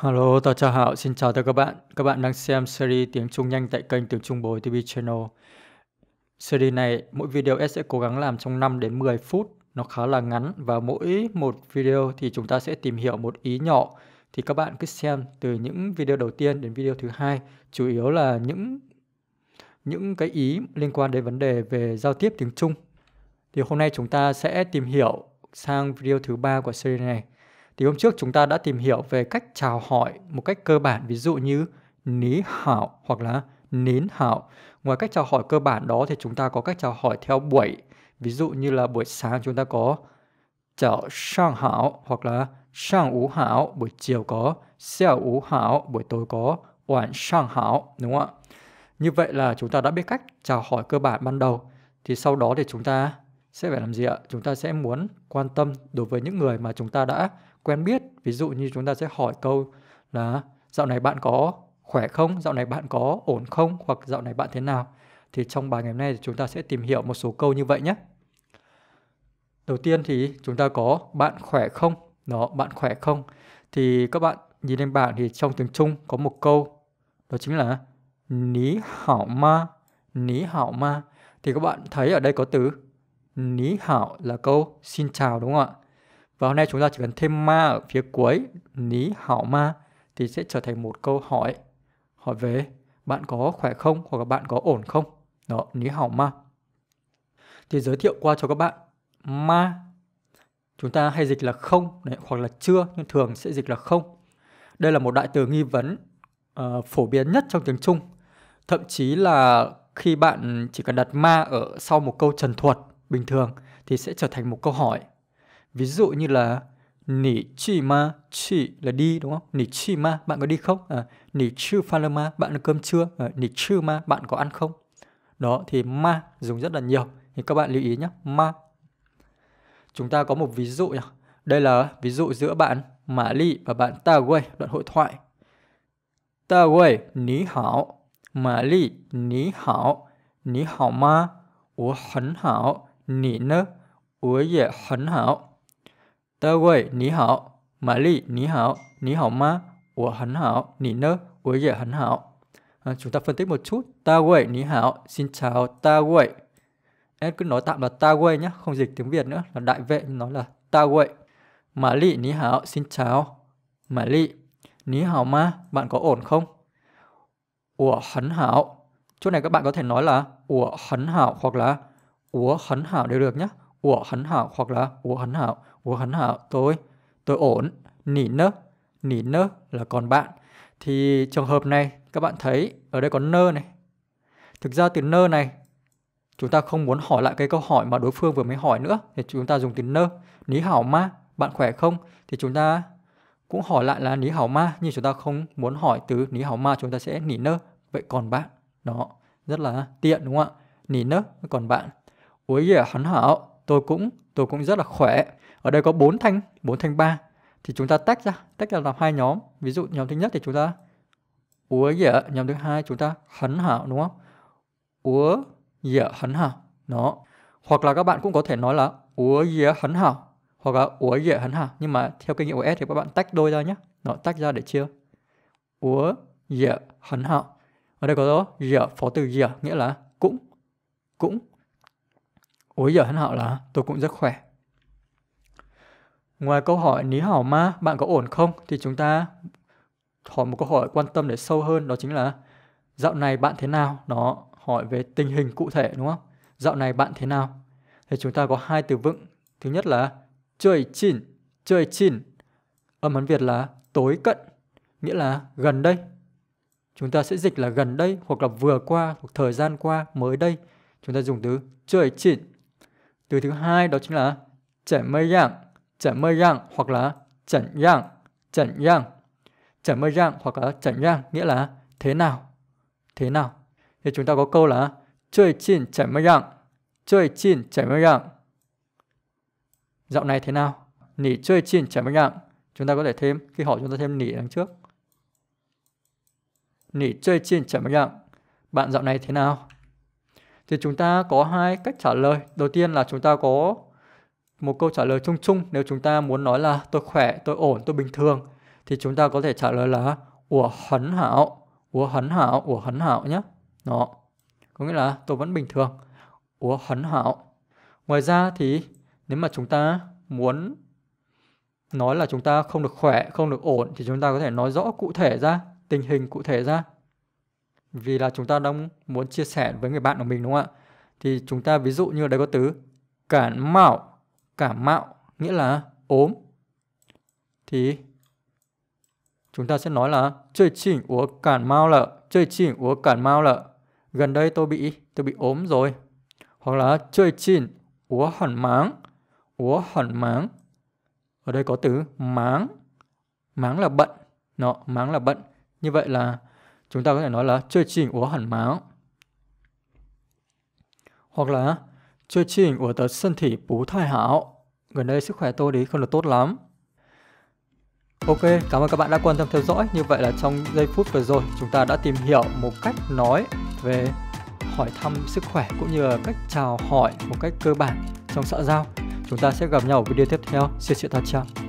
Hello, tôi chào Hảo, xin chào tất cả các bạn. Các bạn đang xem series Tiếng Trung Nhanh tại kênh Tiếng Trung Bối TV Channel. Series này, mỗi video S sẽ cố gắng làm trong 5 đến 10 phút. Nó khá là ngắn và mỗi một video thì chúng ta sẽ tìm hiểu một ý nhỏ. Thì các bạn cứ xem từ những video đầu tiên đến video thứ hai, chủ yếu là những những cái ý liên quan đến vấn đề về giao tiếp tiếng Trung. Thì hôm nay chúng ta sẽ tìm hiểu sang video thứ ba của series này thì hôm trước chúng ta đã tìm hiểu về cách chào hỏi một cách cơ bản, ví dụ như ní hảo hoặc là nín hảo. Ngoài cách chào hỏi cơ bản đó thì chúng ta có cách chào hỏi theo buổi. Ví dụ như là buổi sáng chúng ta có chào sang hảo hoặc là sang ú hảo, buổi chiều có xiao ú hảo, buổi tối có oản sang hảo, đúng không ạ? Như vậy là chúng ta đã biết cách chào hỏi cơ bản ban đầu. Thì sau đó thì chúng ta sẽ phải làm gì ạ? Chúng ta sẽ muốn quan tâm đối với những người mà chúng ta đã quen biết ví dụ như chúng ta sẽ hỏi câu là dạo này bạn có khỏe không dạo này bạn có ổn không hoặc dạo này bạn thế nào thì trong bài ngày hôm nay thì chúng ta sẽ tìm hiểu một số câu như vậy nhé đầu tiên thì chúng ta có bạn khỏe không đó bạn khỏe không thì các bạn nhìn lên bảng thì trong tiếng Trung có một câu đó chính là ní hảo ma ní hảo ma thì các bạn thấy ở đây có từ ní hảo là câu xin chào đúng không ạ và hôm nay chúng ta chỉ cần thêm ma ở phía cuối, ní hảo ma thì sẽ trở thành một câu hỏi. Hỏi về bạn có khỏe không hoặc là bạn có ổn không? Đó, ní hảo ma. Thì giới thiệu qua cho các bạn, ma chúng ta hay dịch là không đấy, hoặc là chưa nhưng thường sẽ dịch là không. Đây là một đại từ nghi vấn uh, phổ biến nhất trong tiếng Trung. Thậm chí là khi bạn chỉ cần đặt ma ở sau một câu trần thuật bình thường thì sẽ trở thành một câu hỏi Ví dụ như là nǐ chi ma, chi là đi đúng không? nǐ chi ma, bạn có đi không? À, nỉ chư pha ma, bạn ăn cơm chưa? À, nỉ chư ma, bạn có ăn không? Đó thì ma dùng rất là nhiều. Thì các bạn lưu ý nhé, ma. Chúng ta có một ví dụ nhé. Đây là ví dụ giữa bạn Mã Lị và bạn Ta Wei, đoạn hội thoại. Ta Wei, ní hảo. Mã Lị, ní hảo. Ní hảo ma. Ủa hấn hảo. Nỉ nơ. Ủa dễ hấn hảo. Tơ quậy, ní hảo. Mã Lì, ní hảo. Ní hảo ma. Ủa hắn hảo. Ní nơ. Ủa dễ hắn hảo. À, chúng ta phân tích một chút. Ta quậy, ní hảo. Xin chào, ta quậy. Em cứ nói tạm là ta quậy nhé. Không dịch tiếng Việt nữa. Là đại vệ. Nó là ta quậy. Mã Lì, ní hảo. Xin chào. Mã Lì, Ní hảo ma. Bạn có ổn không? Ủa hắn hảo. Chỗ này các bạn có thể nói là Ủa hắn hảo hoặc là Ủa hắn hảo đều được nhé của hắn hảo hoặc là của hắn hảo của hắn hảo tôi tôi ổn nỉ nơ nỉ nơ là còn bạn thì trường hợp này các bạn thấy ở đây có nơ này thực ra từ nơ này chúng ta không muốn hỏi lại cái câu hỏi mà đối phương vừa mới hỏi nữa thì chúng ta dùng từ nơ ní hảo ma bạn khỏe không thì chúng ta cũng hỏi lại là ní hảo ma nhưng chúng ta không muốn hỏi từ ní hảo ma chúng ta sẽ nỉ nơ vậy còn bạn đó rất là tiện đúng không ạ nỉ nơ còn bạn ôi yeah hắn hảo tôi cũng tôi cũng rất là khỏe ở đây có bốn thanh bốn thanh ba thì chúng ta tách ra tách ra làm hai nhóm ví dụ nhóm thứ nhất thì chúng ta úa dở nhóm thứ hai chúng ta hấn hảo đúng không úa dở hấn hảo nó hoặc là các bạn cũng có thể nói là úa dở hấn hảo hoặc là úa dở hấn hảo nhưng mà theo kinh nghiệm của S thì các bạn tách đôi ra nhé nó tách ra để chia úa dở hấn hảo ở đây có dở phó từ dở nghĩa là cũng cũng Ối giờ hắn họ là tôi cũng rất khỏe. Ngoài câu hỏi ní hảo ma bạn có ổn không thì chúng ta hỏi một câu hỏi quan tâm để sâu hơn đó chính là dạo này bạn thế nào? Nó hỏi về tình hình cụ thể đúng không? Dạo này bạn thế nào? Thì chúng ta có hai từ vựng. Thứ nhất là chơi chín, chơi chín. Âm Hán Việt là tối cận, nghĩa là gần đây. Chúng ta sẽ dịch là gần đây hoặc là vừa qua hoặc thời gian qua, mới đây. Chúng ta dùng từ chơi chín từ thứ hai đó chính là chẩn mây dạng, chẩn mây dạng hoặc là chẩn dạng, chẩn dạng. Chẩn mây dạng hoặc là chẩn dạng nghĩa là thế nào, thế nào. Thì chúng ta có câu là chơi chín chẩn mây dạng, chơi chín chẩn mây dạng. Dạo này thế nào? Nỉ chơi chín chẩn mây dạng. Chúng ta có thể thêm, khi hỏi chúng ta thêm nỉ đằng trước. Nỉ chơi chín chẩn mây dạng. Bạn dạo này thế nào? thì chúng ta có hai cách trả lời. Đầu tiên là chúng ta có một câu trả lời chung chung nếu chúng ta muốn nói là tôi khỏe, tôi ổn, tôi bình thường thì chúng ta có thể trả lời là của hấn hảo, của hấn hảo, của hấn hảo nhé. Đó. Có nghĩa là tôi vẫn bình thường. Của hấn hảo. Ngoài ra thì nếu mà chúng ta muốn nói là chúng ta không được khỏe, không được ổn thì chúng ta có thể nói rõ cụ thể ra, tình hình cụ thể ra vì là chúng ta đang muốn chia sẻ với người bạn của mình đúng không ạ? Thì chúng ta ví dụ như ở đây có từ cảm mạo, cảm mạo nghĩa là ốm. Thì chúng ta sẽ nói là chơi chỉnh của cảm mạo lợ, chơi chỉnh của cảm mạo lợ. Gần đây tôi bị tôi bị ốm rồi. Hoặc là chơi chỉnh của hẳn máng, của hẳn máng. Ở đây có từ máng. Máng là bận, nó máng là bận. Như vậy là Chúng ta có thể nói là chương trình của hẳn máu. Hoặc là chương trình của tớ sân thể bú thai hảo. Gần đây sức khỏe tôi đấy không được tốt lắm. Ok, cảm ơn các bạn đã quan tâm theo dõi. Như vậy là trong giây phút vừa rồi chúng ta đã tìm hiểu một cách nói về hỏi thăm sức khỏe cũng như là cách chào hỏi một cách cơ bản trong xã giao. Chúng ta sẽ gặp nhau ở video tiếp theo. Xin chào, chào.